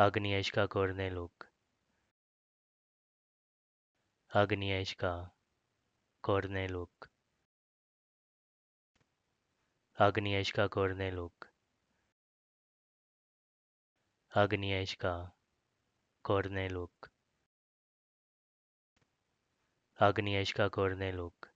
अग्नियश का कोरने लुक अग्नियश का कोरने लुक अग्नियश का कोरने लुक अग्नियश का कोरने लुक अग्नियश का कोरने लुक